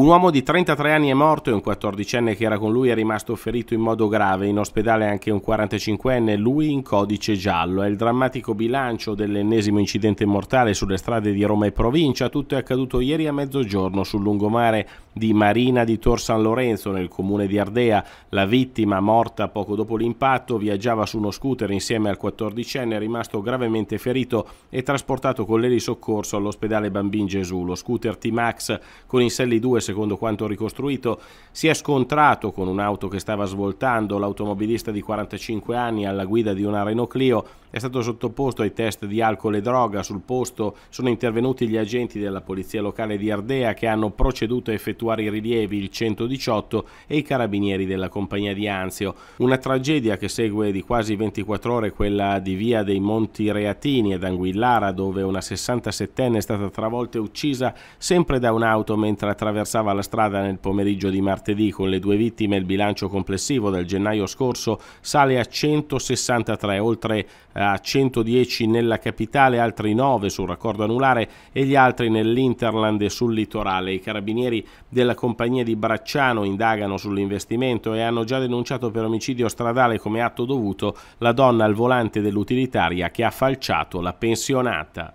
Un uomo di 33 anni è morto e un 14enne che era con lui è rimasto ferito in modo grave. In ospedale anche un 45enne, lui in codice giallo. È il drammatico bilancio dell'ennesimo incidente mortale sulle strade di Roma e provincia. Tutto è accaduto ieri a mezzogiorno sul lungomare di Marina di Tor San Lorenzo nel comune di Ardea. La vittima, morta poco dopo l'impatto, viaggiava su uno scooter insieme al 14enne rimasto gravemente ferito e trasportato con l'eli all'ospedale Bambin Gesù. Lo scooter T-Max con in selli 2 secondo quanto ricostruito, si è scontrato con un'auto che stava svoltando. L'automobilista di 45 anni alla guida di una Renault Clio è stato sottoposto ai test di alcol e droga. Sul posto sono intervenuti gli agenti della polizia locale di Ardea che hanno proceduto a effettuare i rilievi il 118 e i carabinieri della compagnia di Anzio. Una tragedia che segue di quasi 24 ore quella di via dei Monti Reatini ad Anguillara dove una 67enne è stata travolta e uccisa sempre da un'auto mentre attraversava la strada nel pomeriggio di martedì con le due vittime il bilancio complessivo del gennaio scorso sale a 163 oltre eh, eh, a 110 nella capitale, altri 9 sul raccordo anulare e gli altri nell'Interland e sul litorale. I carabinieri della compagnia di Bracciano indagano sull'investimento e hanno già denunciato per omicidio stradale come atto dovuto la donna al volante dell'utilitaria che ha falciato la pensionata.